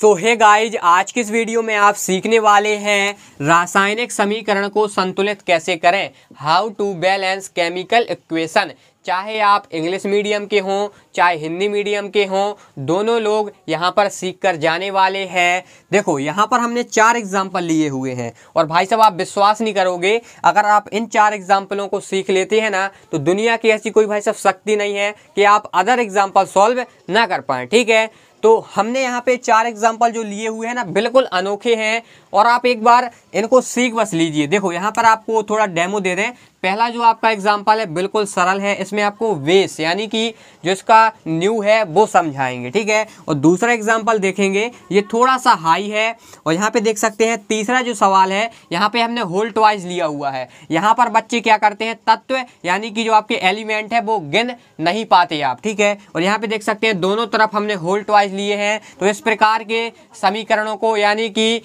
सो तो hey guys आज की इस वीडियो में आप सीखने वाले हैं रासायनिक समीकरण को संतुलित कैसे करें how to balance chemical equation चाहे आप इंग्लिश मीडियम के हों चाहे हिंदी मीडियम के हों दोनों लोग यहाँ पर सीख कर जाने वाले हैं देखो यहाँ पर हमने चार एग्जाम्पल लिए हुए हैं और भाई साहब आप विश्वास नहीं करोगे अगर आप इन चार एग्जाम्पलों को सीख लेते हैं ना तो दुनिया की ऐसी कोई भाई साहब शक्ति नहीं है कि आप अदर एग्जाम्पल सॉल्व ना कर पाएँ ठीक है तो हमने यहाँ पे चार एग्जाम्पल जो लिए हुए हैं ना बिल्कुल अनोखे हैं और आप एक बार इनको सीख बस लीजिए देखो यहाँ पर आपको थोड़ा डेमो दे दें पहला जो आपका एग्जाम्पल है बिल्कुल सरल है इसमें आपको वेस यानी कि जो इसका न्यू है वो समझाएंगे ठीक है और दूसरा एग्जाम्पल देखेंगे ये थोड़ा सा हाई है और यहाँ पे देख सकते हैं तीसरा जो सवाल है यहाँ पे हमने होल ट्वाइज लिया हुआ है यहाँ पर बच्चे क्या करते हैं तत्व यानी कि जो आपके एलिमेंट है वो गिन नहीं पाते आप ठीक है और यहाँ पर देख सकते हैं दोनों तरफ हमने होल वाइज लिए हैं तो इस प्रकार के समीकरणों को यानी कि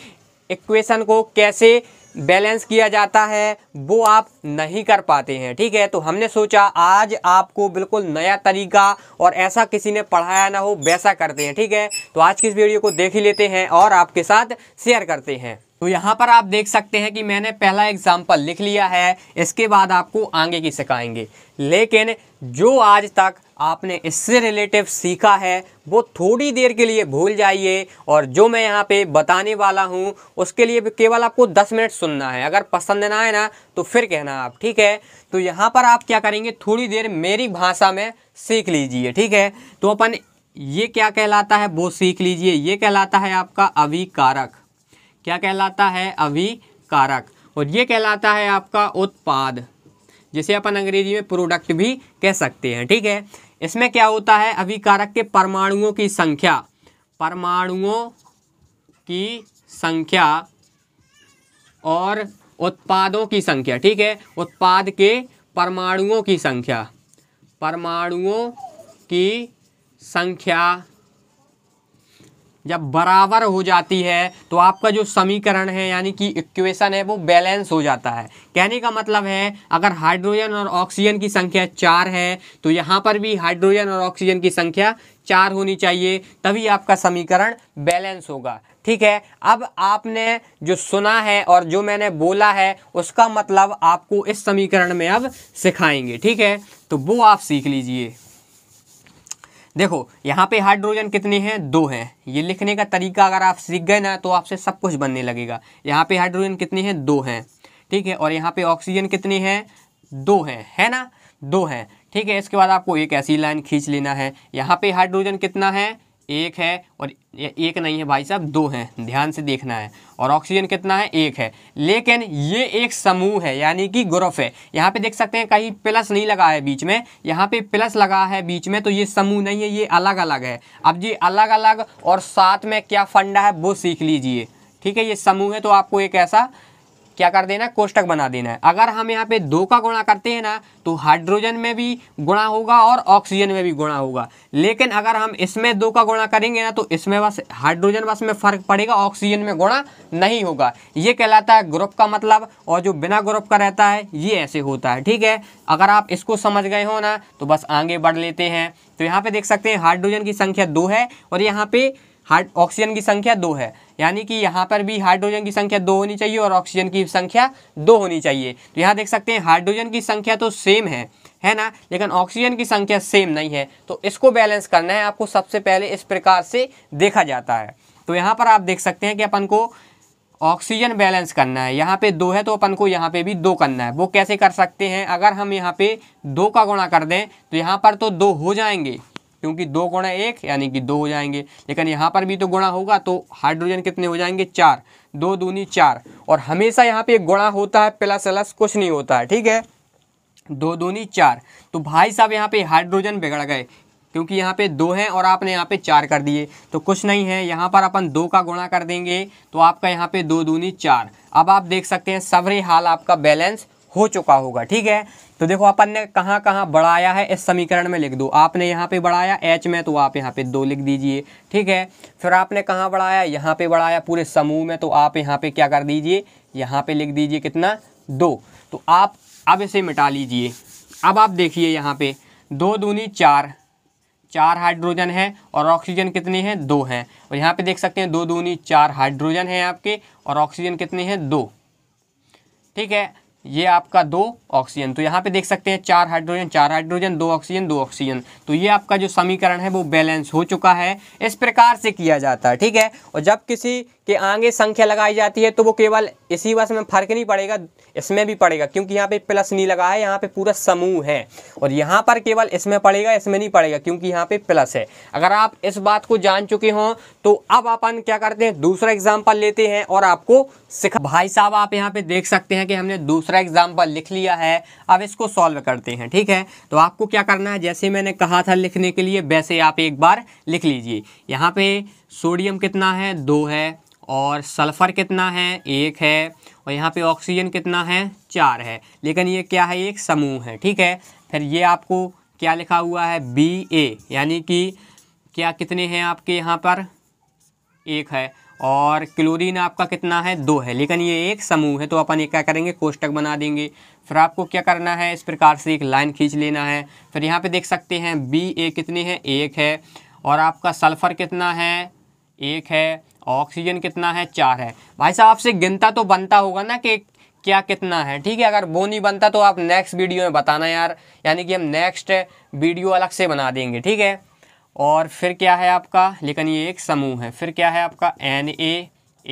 इक्वेशन को कैसे बैलेंस किया जाता है वो आप नहीं कर पाते हैं ठीक है तो हमने सोचा आज आपको बिल्कुल नया तरीका और ऐसा किसी ने पढ़ाया ना हो वैसा करते हैं ठीक है तो आज की इस वीडियो को देख ही लेते हैं और आपके साथ शेयर करते हैं तो यहाँ पर आप देख सकते हैं कि मैंने पहला एग्जाम्पल लिख लिया है इसके बाद आपको आगे की सिखाएंगे लेकिन जो आज तक आपने इससे रिलेटिव सीखा है वो थोड़ी देर के लिए भूल जाइए और जो मैं यहाँ पे बताने वाला हूँ उसके लिए केवल आपको 10 मिनट सुनना है अगर पसंद ना आए ना तो फिर कहना आप ठीक है तो यहाँ पर आप क्या करेंगे थोड़ी देर मेरी भाषा में सीख लीजिए ठीक है तो अपन ये क्या कहलाता है वो सीख लीजिए ये कहलाता है आपका अविकारक क्या कहलाता है अविकारक और ये कहलाता है आपका उत्पाद जिसे अपन अंग्रेजी में प्रोडक्ट भी कह सकते हैं ठीक है इसमें क्या होता है अभिकारक के परमाणुओं की संख्या परमाणुओं की संख्या और उत्पादों की संख्या ठीक है उत्पाद के परमाणुओं की संख्या परमाणुओं की संख्या जब बराबर हो जाती है तो आपका जो समीकरण है यानी कि इक्वेशन है वो बैलेंस हो जाता है कहने का मतलब है अगर हाइड्रोजन और ऑक्सीजन की संख्या चार है तो यहाँ पर भी हाइड्रोजन और ऑक्सीजन की संख्या चार होनी चाहिए तभी आपका समीकरण बैलेंस होगा ठीक है अब आपने जो सुना है और जो मैंने बोला है उसका मतलब आपको इस समीकरण में अब सिखाएंगे ठीक है तो वो आप सीख लीजिए देखो यहाँ पे हाइड्रोजन कितने हैं दो हैं ये लिखने का तरीका अगर आप सीख गए ना तो आपसे सब कुछ बनने लगेगा यहाँ पे हाइड्रोजन कितने हैं दो हैं ठीक है और यहाँ पे ऑक्सीजन कितने हैं दो हैं है ना दो हैं ठीक है इसके बाद आपको एक ऐसी लाइन खींच लेना है यहाँ पे हाइड्रोजन कितना है एक है और एक नहीं है भाई साहब दो हैं ध्यान से देखना है और ऑक्सीजन कितना है एक है लेकिन ये एक समूह है यानी कि ग्रुप है यहाँ पे देख सकते हैं कहीं प्लस नहीं लगा है बीच में यहाँ पे प्लस लगा है बीच में तो ये समूह नहीं है ये अलग अलग है अब ये अलग अलग और साथ में क्या फंडा है वो सीख लीजिए ठीक है ये समूह है तो आपको एक ऐसा क्या कर देना कोष्टक बना देना है अगर हम यहाँ पे दो का गुणा करते हैं ना तो हाइड्रोजन में भी गुणा होगा और ऑक्सीजन में भी गुणा होगा लेकिन अगर हम इसमें दो का गुणा करेंगे ना तो इसमें बस हाइड्रोजन बस में फ़र्क पड़ेगा ऑक्सीजन में गुणा नहीं होगा ये कहलाता है ग्रुप का मतलब और जो बिना ग्रुप का रहता है ये ऐसे होता है ठीक है अगर आप इसको समझ गए हो ना तो बस आगे बढ़ लेते हैं तो यहाँ पे देख सकते हैं हाइड्रोजन की संख्या दो है और यहाँ पे हार्ड ऑक्सीजन की संख्या दो है यानी कि यहाँ पर भी हाइड्रोजन की संख्या दो होनी चाहिए और ऑक्सीजन की संख्या दो होनी चाहिए तो यहाँ देख सकते हैं हाइड्रोजन की संख्या तो सेम है है ना लेकिन ऑक्सीजन की संख्या सेम नहीं है तो इसको बैलेंस करना है आपको सबसे पहले इस प्रकार से देखा जाता है तो यहाँ पर आप देख सकते हैं कि अपन को ऑक्सीजन बैलेंस करना है यहाँ पे दो है तो अपन को यहाँ पे भी दो करना है वो कैसे कर सकते हैं अगर हम यहाँ पे दो का गुणा कर दें तो यहाँ पर तो दो हो जाएंगे क्योंकि दो गुणा एक यानी कि दो हो जाएंगे लेकिन यहाँ पर भी तो गुणा होगा तो हाइड्रोजन कितने हो जाएंगे चार दो दूनी चार और हमेशा यहाँ पे गुणा होता है प्लस अलस कुछ नहीं होता है ठीक है दो दूनी चार तो भाई साहब यहाँ पे हाइड्रोजन बिगड़ गए क्योंकि यहाँ पे दो हैं और आपने यहाँ पे चार कर दिए तो कुछ नहीं है यहाँ पर अपन दो का गुणा कर देंगे तो आपका यहाँ पे दो दूनी चार अब आप देख सकते हैं सवरे हाल आपका बैलेंस हो चुका होगा ठीक है तो देखो अपन ने कहाँ कहाँ बढ़ाया है इस समीकरण में लिख दो आपने यहाँ पे बढ़ाया एच में तो आप यहाँ पे दो लिख दीजिए ठीक है फिर आपने कहाँ बढ़ाया यहाँ पे बढ़ाया पूरे समूह में तो आप यहाँ पे क्या कर दीजिए यहाँ पे लिख दीजिए कितना दो तो आप अब इसे मिटा लीजिए अब आप देखिए यहाँ पर दो दूनी चार चार हाइड्रोजन है और ऑक्सीजन कितने हैं दो हैं और यहाँ पर देख सकते हैं दो दूनी चार हाइड्रोजन हैं आपके और ऑक्सीजन कितने हैं दो ठीक है ये आपका दो ऑक्सीजन तो यहाँ पे देख सकते हैं चार हाइड्रोजन चार हाइड्रोजन दो ऑक्सीजन दो ऑक्सीजन तो ये आपका जो समीकरण है वो बैलेंस हो चुका है इस प्रकार से किया जाता है ठीक है और जब किसी के आगे संख्या लगाई जाती है तो वो केवल इसी वर्ष में फर्क नहीं पड़ेगा इसमें भी पड़ेगा क्योंकि यहाँ पे प्लस नहीं लगा है यहाँ पे पूरा समूह है और यहाँ पर केवल इसमें पड़ेगा इसमें नहीं पड़ेगा क्योंकि यहाँ पे प्लस है अगर आप इस बात को जान चुके हों तो अब अपन क्या करते हैं दूसरा एग्जाम्पल लेते हैं और आपको सिखा भाई साहब आप यहाँ पे देख सकते हैं कि हमने दूसरा एग्जाम्पल लिख लिया है अब इसको सॉल्व करते हैं ठीक है तो आपको क्या करना है जैसे मैंने कहा था लिखने के लिए वैसे आप एक बार लिख लीजिए यहाँ पे सोडियम कितना है दो है और सल्फ़र कितना है एक है और यहाँ पे ऑक्सीजन कितना है चार है लेकिन ये क्या है एक समूह है ठीक है फिर ये आपको क्या लिखा हुआ है बी ए यानी कि क्या कितने हैं आपके यहाँ पर एक है और क्लोरीन आपका कितना है दो है लेकिन ये एक समूह है तो अपन ये क्या करेंगे कोष्टक बना देंगे फिर आपको क्या करना है इस प्रकार से एक लाइन खींच लेना है फिर यहाँ पे देख सकते हैं बी ए कितने हैं एक है और आपका सल्फ़र कितना है एक है ऑक्सीजन कितना है चार है भाई साहब आपसे गिनता तो बनता होगा ना कि क्या कितना है ठीक है अगर वो नहीं बनता तो आप नेक्स्ट वीडियो में बताना यार यानी कि हम नेक्स्ट वीडियो अलग से बना देंगे ठीक है और फिर क्या है आपका लेकिन ये एक समूह है फिर क्या है आपका एन ए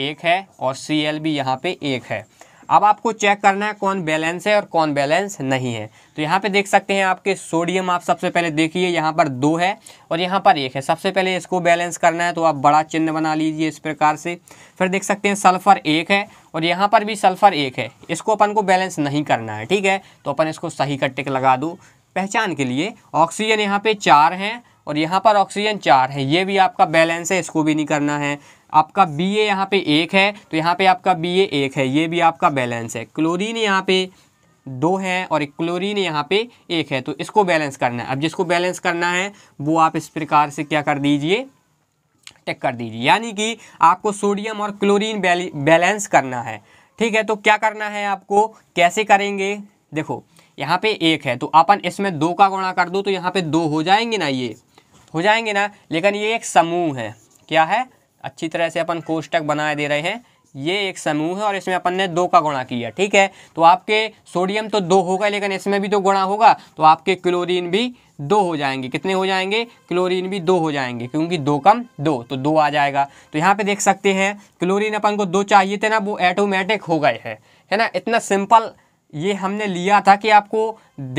एक है और सी एल भी यहाँ पर एक है अब आपको चेक करना है कौन बैलेंस है और कौन बैलेंस नहीं है तो यहाँ पे देख सकते हैं आपके सोडियम आप सबसे पहले देखिए यहाँ पर दो है और यहाँ पर एक है सबसे पहले इसको बैलेंस करना है तो आप बड़ा चिन्ह बना लीजिए इस प्रकार से फिर देख सकते हैं सल्फर एक है और यहाँ पर भी सल्फर एक है इसको अपन को बैलेंस नहीं करना है ठीक है तो अपन इसको सही कट्टे लगा दो पहचान के लिए ऑक्सीजन यहाँ पर चार हैं और यहाँ पर ऑक्सीजन चार है ये भी आपका बैलेंस है इसको भी नहीं करना है आपका बी ए यहाँ पे एक है तो यहाँ पे आपका बी ए एक है ये भी आपका बैलेंस है क्लोरीन यहाँ पे दो है और एक क्लोरीन यहाँ पे एक है तो इसको बैलेंस करना है अब जिसको बैलेंस करना है वो आप इस प्रकार से क्या कर दीजिए टेक कर दीजिए यानी कि आपको सोडियम और क्लोरीन बैलेंस करना है ठीक है तो क्या करना है आपको कैसे करेंगे देखो यहाँ पे एक है तो अपन इसमें दो का गुणा कर दो तो यहाँ पे दो हो जाएंगे ना ये हो जाएंगे ना लेकिन ये एक समूह है क्या है अच्छी तरह से अपन कोष्टक बनाए दे रहे हैं ये एक समूह है और इसमें अपन ने दो का गुणा किया ठीक है तो आपके सोडियम तो दो होगा लेकिन इसमें भी दो गुणा होगा तो आपके क्लोरीन भी दो हो जाएंगे कितने हो जाएंगे क्लोरीन भी दो हो जाएंगे क्योंकि दो कम दो तो दो आ जाएगा तो यहाँ पे देख सकते हैं क्लोरीन अपन को दो चाहिए थे ना वो ऐटोमेटिक हो गए हैं है ना इतना सिंपल ये हमने लिया था कि आपको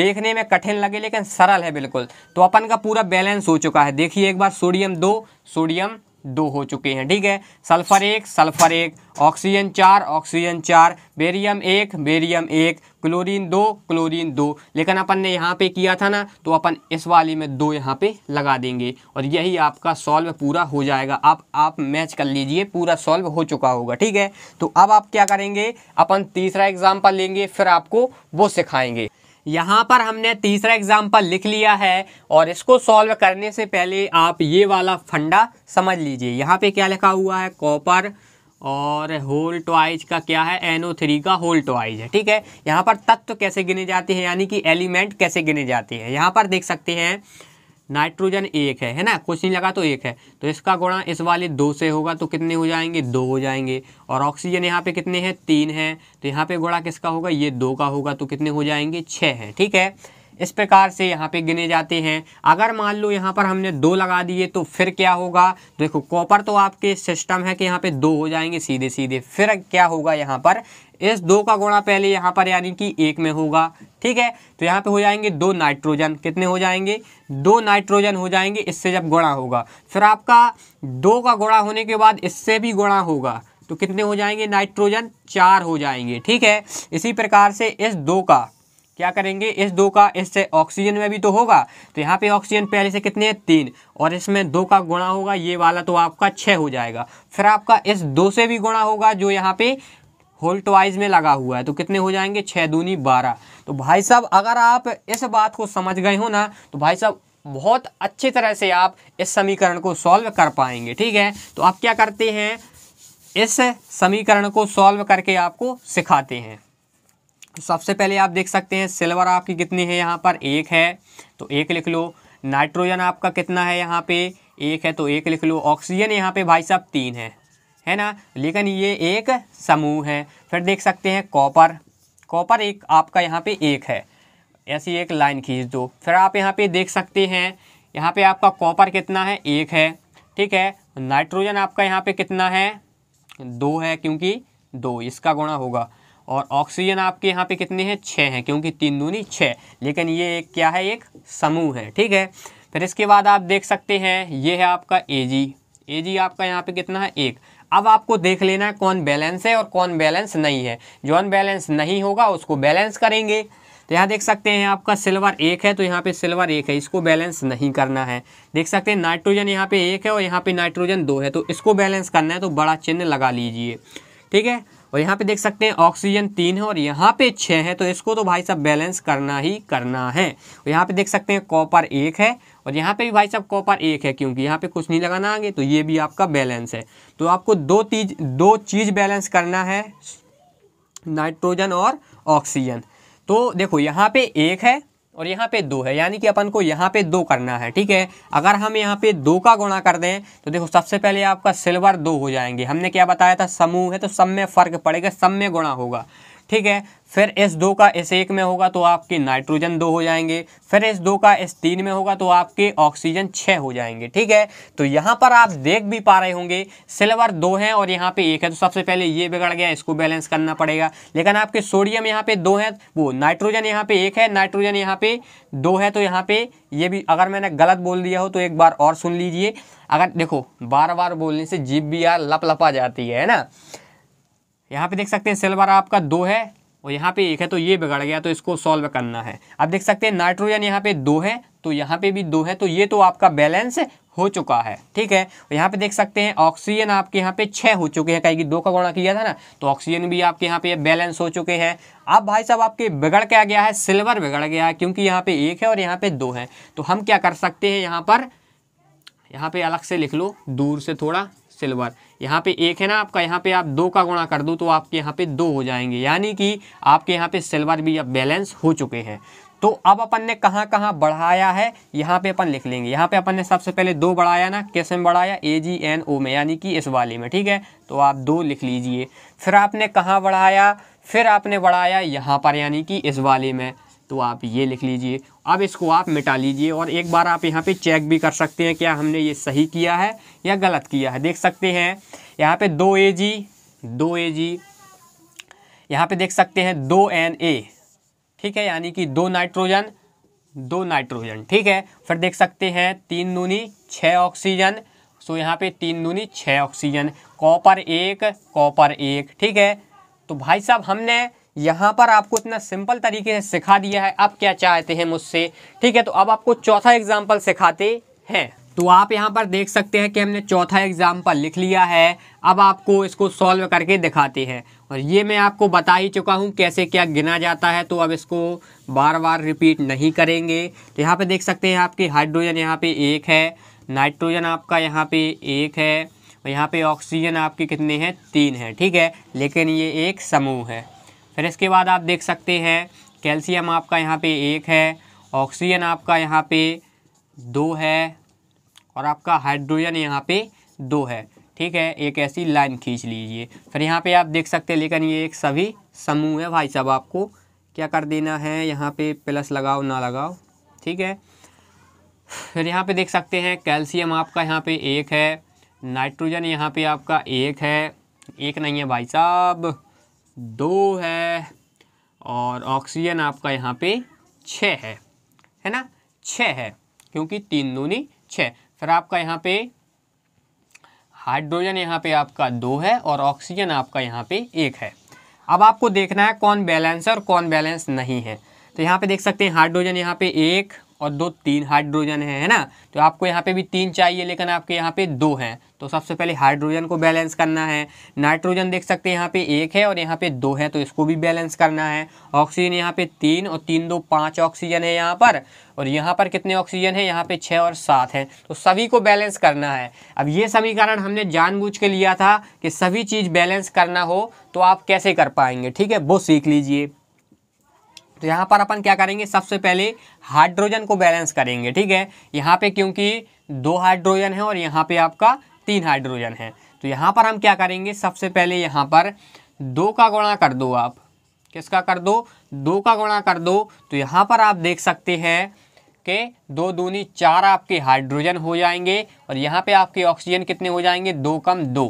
देखने में कठिन लगे लेकिन सरल है बिल्कुल तो अपन का पूरा बैलेंस हो चुका है देखिए एक बार सोडियम दो सोडियम दो हो चुके हैं ठीक है सल्फर एक सल्फर एक ऑक्सीजन चार ऑक्सीजन चार बेरियम एक बेरियम एक क्लोरीन दो क्लोरीन दो लेकिन अपन ने यहाँ पे किया था ना तो अपन इस वाली में दो यहाँ पे लगा देंगे और यही आपका सॉल्व पूरा हो जाएगा आप आप मैच कर लीजिए पूरा सॉल्व हो चुका होगा ठीक है तो अब आप क्या करेंगे अपन तीसरा एग्जाम्पल लेंगे फिर आपको वो सिखाएंगे यहाँ पर हमने तीसरा एग्जाम्पल लिख लिया है और इसको सॉल्व करने से पहले आप ये वाला फंडा समझ लीजिए यहाँ पे क्या लिखा हुआ है कॉपर और होल टॉइज का क्या है एनओ थ्री का होल टॉइज है ठीक है यहाँ पर तत्व तो कैसे गिने जाते हैं यानी कि एलिमेंट कैसे गिने जाते हैं यहाँ पर देख सकते हैं नाइट्रोजन एक है है ना कुछ नहीं लगा तो एक है तो इसका गुणा इस वाले दो से होगा तो कितने हो जाएंगे दो हो जाएंगे और ऑक्सीजन यहाँ पे कितने हैं तीन हैं तो यहाँ पे गुणा किसका होगा ये दो का होगा तो कितने हो जाएंगे छः हैं ठीक है इस प्रकार से यहाँ पे गिने जाते हैं अगर मान लो यहाँ पर हमने दो लगा दिए तो फिर क्या होगा देखो कॉपर तो आपके सिस्टम है कि यहाँ पे दो हो जाएंगे सीधे सीधे फिर क्या होगा यहाँ पर इस दो का गुणा पहले यहाँ पर यानी कि एक में होगा ठीक है तो यहाँ पे हो जाएंगे दो नाइट्रोजन कितने हो जाएंगे दो नाइट्रोजन हो जाएंगे इससे जब गुणा होगा फिर आपका दो का गुणा होने के बाद इससे भी गुणा होगा तो कितने हो जाएंगे नाइट्रोजन चार हो जाएंगे ठीक है इसी प्रकार से इस दो का क्या करेंगे इस दो का इससे ऑक्सीजन में भी तो होगा तो यहाँ पे ऑक्सीजन पहले से कितने हैं तीन और इसमें दो का गुणा होगा ये वाला तो आपका छः हो जाएगा फिर आपका इस दो से भी गुणा होगा जो यहाँ पे होल ट्वाइज में लगा हुआ है तो कितने हो जाएंगे छः दूनी बारह तो भाई साहब अगर आप इस बात को समझ गए हो ना तो भाई साहब बहुत अच्छी तरह से आप इस समीकरण को सॉल्व कर पाएंगे ठीक है तो आप क्या करते हैं इस समीकरण को सॉल्व करके आपको सिखाते हैं तो सबसे पहले आप देख सकते हैं सिल्वर आपकी कितनी है यहाँ पर एक है तो एक लिख लो नाइट्रोजन आपका कितना है यहाँ पे एक है तो एक लिख लो ऑक्सीजन यहाँ पे भाई साहब तीन है है ना लेकिन ये एक समूह है फिर देख सकते हैं कॉपर कॉपर एक आपका यहाँ पे एक है ऐसी एक लाइन खींच दो फिर आप यहाँ पे देख सकते हैं यहाँ पे आपका कॉपर कितना है एक है ठीक है नाइट्रोजन आपका यहाँ पे कितना है दो है क्योंकि दो इसका गुणा होगा और ऑक्सीजन आपके यहाँ पे कितने हैं छः हैं क्योंकि तीन दूनी छः लेकिन ये एक क्या है एक समूह है ठीक है फिर इसके बाद आप देख सकते हैं ये है आपका ए जी ए जी आपका यहाँ पर कितना है एक अब आपको देख लेना है कौन बैलेंस है और कौन बैलेंस नहीं है जो अनबैलेंस नहीं होगा उसको बैलेंस करेंगे तो यहाँ देख सकते हैं आपका सिल्वर एक है तो यहाँ पे सिल्वर एक है इसको बैलेंस नहीं करना है देख सकते हैं नाइट्रोजन यहाँ पे एक है और यहाँ पे नाइट्रोजन दो है तो इसको बैलेंस करना है तो बड़ा चिन्ह लगा लीजिए ठीक है और यहाँ पे देख सकते हैं ऑक्सीजन तीन है और यहाँ पे छः है तो इसको तो भाई साहब बैलेंस करना ही करना है और यहाँ पे देख सकते हैं कॉपर एक है और यहाँ पे भी भाई साहब कॉपर एक है क्योंकि यहाँ पे कुछ नहीं लगाना आगे तो ये भी आपका बैलेंस है तो आपको दो चीज दो चीज़ बैलेंस करना है नाइट्रोजन और ऑक्सीजन तो देखो यहाँ पे एक है और यहाँ पे दो है यानी कि अपन को यहाँ पे दो करना है ठीक है अगर हम यहाँ पे दो का गुणा कर दें तो देखो सबसे पहले आपका सिल्वर दो हो जाएंगे हमने क्या बताया था समूह है तो सब में फ़र्क पड़ेगा सब में गुणा होगा ठीक है फिर एस दो का एस एक में होगा तो आपके नाइट्रोजन दो हो जाएंगे फिर एस दो का एस तीन में होगा तो आपके ऑक्सीजन छः हो जाएंगे ठीक है तो यहाँ पर आप देख भी पा रहे होंगे सिल्वर दो हैं और यहाँ पे एक है तो सबसे पहले ये बिगड़ गया इसको बैलेंस करना पड़ेगा लेकिन आपके सोडियम यहाँ पे दो हैं वो नाइट्रोजन यहाँ पे एक है नाइट्रोजन यहाँ पे दो है तो यहाँ पे ये भी अगर मैंने गलत बोल दिया हो तो एक बार और सुन लीजिए अगर देखो बार बार बोलने से जीप भी यार लप लपा जाती है ना यहाँ पे देख सकते हैं सिल्वर आपका दो है और यहाँ पे एक है तो ये बिगड़ गया तो इसको सॉल्व करना है अब देख सकते हैं नाइट्रोजन यहाँ पे दो है तो यहाँ पे भी दो है तो ये तो आपका बैलेंस हो चुका है ठीक है यहाँ पे देख सकते हैं ऑक्सीजन आपके यहाँ पे छः हो चुके हैं कहीं कि दो का गुणा किया था ना तो ऑक्सीजन भी आपके यहाँ पे बैलेंस हो चुके हैं अब भाई साहब आपके बिगड़ क्या गया है सिल्वर बिगड़ गया है क्योंकि यहाँ पे एक है और यहाँ पे दो है तो हम क्या कर सकते हैं यहाँ पर यहाँ पे अलग से लिख लो दूर से थोड़ा सिल्वर यहाँ पे एक है ना आपका यहाँ पे आप दो का गुणा कर दो तो आपके यहाँ पे दो हो जाएंगे यानी कि आपके यहाँ पे सिल्वर भी अब बैलेंस हो चुके हैं तो अब अपन ने कहाँ कहाँ बढ़ाया है यहाँ पे अपन लिख लेंगे यहाँ पे अपन ने सबसे पहले दो बढ़ाया ना किस में बढ़ाया ए जी एन ओ में यानी कि इस वाले में ठीक है तो आप दो लिख लीजिए फिर आपने कहाँ बढ़ाया फिर आपने बढ़ाया यहाँ पर यानी कि इस वाले में तो आप ये लिख लीजिए अब इसको आप मिटा लीजिए और एक बार आप यहाँ पे चेक भी कर सकते हैं क्या हमने ये सही किया है या गलत किया है देख सकते हैं यहाँ पे दो ए जी दो ए जी यहाँ पे देख सकते हैं दो एन ए ठीक है यानी कि दो नाइट्रोजन दो नाइट्रोजन ठीक है फिर देख सकते हैं तीन नूनी छः ऑक्सीजन सो यहाँ पे तीन नूनी छः ऑक्सीजन कॉपर एक कॉपर एक ठीक है तो भाई साहब हमने यहाँ पर आपको इतना सिंपल तरीके से सिखा दिया है अब क्या चाहते हैं मुझसे ठीक है तो अब आपको चौथा एग्जाम्पल सिखाते हैं तो आप यहाँ पर देख सकते हैं कि हमने चौथा एग्जाम्पल लिख लिया है अब आपको इसको सॉल्व करके दिखाते हैं और ये मैं आपको बता ही चुका हूँ कैसे क्या गिना जाता है तो अब इसको बार बार रिपीट नहीं करेंगे तो यहाँ पर देख सकते हैं आपके हाइड्रोजन यहाँ पर एक है नाइट्रोजन आपका यहाँ पर एक है और यहाँ पर ऑक्सीजन आपके कितने हैं तीन है ठीक है लेकिन ये एक समूह है फिर इसके बाद आप देख सकते हैं कैल्शियम आपका यहाँ पे एक है ऑक्सीजन आपका यहाँ पे दो है और आपका हाइड्रोजन यहाँ पे दो है ठीक है एक ऐसी लाइन खींच लीजिए फिर यहाँ पे आप देख सकते हैं लेकिन ये एक सभी समूह है भाई साहब आपको क्या कर देना है यहाँ पे प्लस लगाओ ना लगाओ ठीक है फिर यहाँ पे देख सकते हैं कैल्शियम आपका यहाँ पे एक है नाइट्रोजन यहाँ पे आपका एक है एक नहीं है भाई साहब दो है और ऑक्सीजन आपका यहाँ पे छ है है ना छ है क्योंकि तीन दूनी छः फिर आपका यहाँ पे हाइड्रोजन यहाँ पे आपका दो है और ऑक्सीजन आपका यहाँ पे एक है अब आपको देखना है कौन बैलेंस है और कौन बैलेंस नहीं है तो यहाँ पे देख सकते हैं हाइड्रोजन यहाँ पे एक और दो तीन हाइड्रोजन है है ना तो आपको यहाँ पे भी तीन चाहिए लेकिन आपके यहाँ पे दो हैं तो सबसे पहले हाइड्रोजन को बैलेंस करना है नाइट्रोजन देख सकते हैं यहाँ पे एक है और यहाँ पे दो है तो इसको भी बैलेंस करना है ऑक्सीजन यहाँ पे तीन और तीन दो पाँच ऑक्सीजन है यहाँ पर और यहाँ पर कितने ऑक्सीजन है यहाँ पे छः और सात हैं तो सभी को बैलेंस करना है अब ये समीकरण हमने जानबूझ के लिया था कि सभी चीज़ बैलेंस करना हो तो आप कैसे कर पाएंगे ठीक है वो सीख लीजिए तो यहाँ पर अपन क्या करेंगे सबसे पहले हाइड्रोजन को बैलेंस करेंगे ठीक है यहाँ पे क्योंकि दो हाइड्रोजन है और यहाँ पे आपका तीन हाइड्रोजन है तो यहाँ पर हम क्या करेंगे सबसे पहले यहाँ पर दो का गुणा कर दो आप किसका कर दो दो का गुणा कर दो तो यहाँ पर आप देख सकते हैं के दो दूनी चार आपके हाइड्रोजन हो जाएंगे और यहाँ पे आपके ऑक्सीजन कितने हो जाएंगे दो कम दो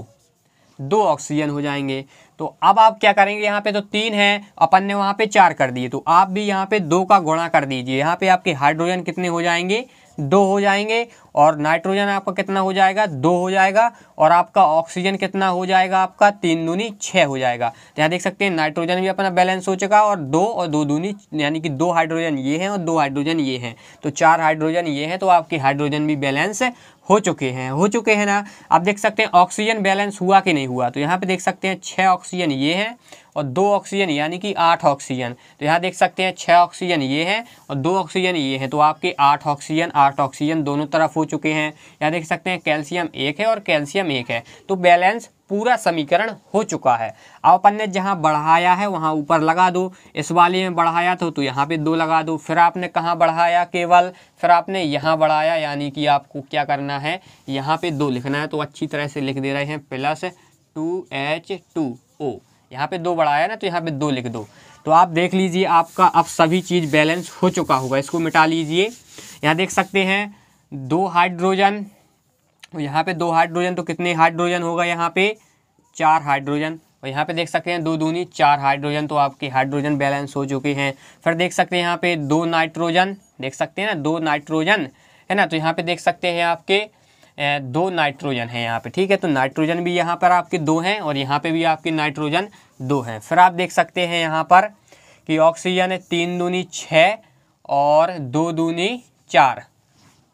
दो ऑक्सीजन हो जाएंगे तो अब आप क्या करेंगे यहाँ पे तो तीन है अपन ने वहाँ पे चार कर दिए तो आप भी यहाँ पे दो का गुणा कर दीजिए यहाँ पे आपके हाइड्रोजन कितने हो जाएंगे दो हो जाएंगे और नाइट्रोजन आपका कितना हो जाएगा दो हो जाएगा और आपका ऑक्सीजन कितना हो जाएगा आपका तीन दूनी छः हो जाएगा तो यहाँ देख सकते हैं नाइट्रोजन भी अपना बैलेंस हो चुका और दो और दो दूनी यानी कि दो हाइड्रोजन ये हैं और दो हाइड्रोजन ये हैं तो चार हाइड्रोजन ये हैं तो आपकी हाइड्रोजन भी बैलेंस हो चुके हैं हो चुके हैं ना आप देख सकते हैं ऑक्सीजन बैलेंस हुआ कि नहीं हुआ तो यहाँ पे देख सकते हैं छः ऑक्सीजन ये है और दो ऑक्सीजन यानी कि आठ ऑक्सीजन तो यहाँ देख सकते हैं छः ऑक्सीजन ये है और दो ऑक्सीजन ये है तो आपके आठ ऑक्सीजन आठ ऑक्सीजन दोनों तरफ हो चुके हैं यहाँ देख सकते हैं कैल्शियम एक है और कैल्शियम एक है तो बैलेंस पूरा समीकरण हो चुका है अब अपन ने जहाँ बढ़ाया है वहाँ ऊपर लगा दो इस वाले में बढ़ाया तो तो यहाँ पे दो लगा दो फिर आपने कहाँ बढ़ाया केवल फिर आपने यहाँ बढ़ाया यानी कि आपको क्या करना है यहाँ पे दो लिखना है तो अच्छी तरह से लिख दे रहे हैं plus two H two O यहाँ पर दो बढ़ाया ना तो यहाँ पर दो लिख दो तो आप देख लीजिए आपका अब सभी चीज़ बैलेंस हो चुका होगा इसको मिटा लीजिए यहाँ देख सकते हैं दो हाइड्रोजन तो यहाँ पे दो हाइड्रोजन तो कितने हाइड्रोजन होगा यहाँ पे चार हाइड्रोजन और यहाँ पे देख सकते हैं दो दूनी चार हाइड्रोजन तो आपके हाइड्रोजन बैलेंस हो चुके हैं फिर देख सकते हैं यहाँ पे दो नाइट्रोजन देख सकते हैं ना दो नाइट्रोजन है ना तो यहाँ पे देख सकते हैं आपके दो नाइट्रोजन है यहाँ पे ठीक है तो नाइट्रोजन भी यहाँ पर आपके दो हैं और यहाँ पे भी आपके नाइट्रोजन दो हैं फिर आप देख सकते हैं यहाँ पर कि ऑक्सीजन है तीन दूनी छः और दो दूनी चार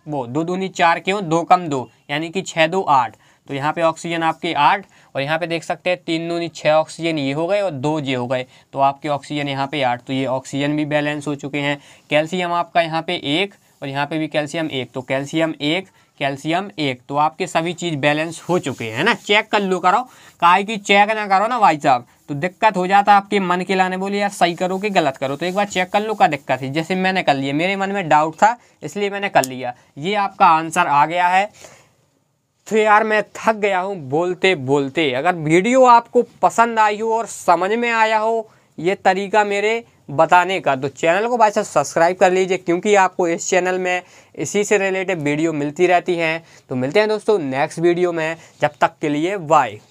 वो दो दूनी चार क्यों दो कम दो यानी कि छः दो आठ तो यहाँ पे ऑक्सीजन आपके आठ और यहाँ पे देख सकते हैं तीन दूनी छः ऑक्सीजन ये हो गए और दो ये हो गए तो आपके ऑक्सीजन यहाँ पे आठ तो ये ऑक्सीजन भी बैलेंस हो चुके हैं कैल्शियम आपका यहाँ पे एक और यहाँ पे भी कैल्शियम एक तो कैल्शियम एक कैल्शियम एक तो आपके सभी चीज़ बैलेंस हो चुके हैं ना चेक कर लो करो का कि चेक ना करो ना भाई साहब तो दिक्कत हो जाता आपके मन के लाने बोले यार सही करो कि गलत करो तो एक बार चेक कर लो का दिक्कत है जैसे मैंने कर लिया मेरे मन में डाउट था इसलिए मैंने कर लिया ये आपका आंसर आ गया है तो यार मैं थक गया हूँ बोलते बोलते अगर वीडियो आपको पसंद आई हो और समझ में आया हो ये तरीका मेरे बताने का तो चैनल को भाई साहब सब्सक्राइब कर लीजिए क्योंकि आपको इस चैनल में इसी से रिलेटेड वीडियो मिलती रहती हैं तो मिलते हैं दोस्तों नेक्स्ट वीडियो में जब तक के लिए बाय